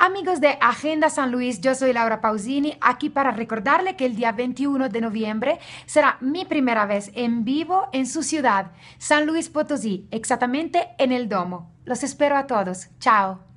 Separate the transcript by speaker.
Speaker 1: Amigos de Agenda San Luis, yo soy Laura Pausini, aquí para recordarle que el día 21 de noviembre será mi primera vez en vivo en su ciudad, San Luis Potosí, exactamente en el Domo. Los espero a todos. Chao.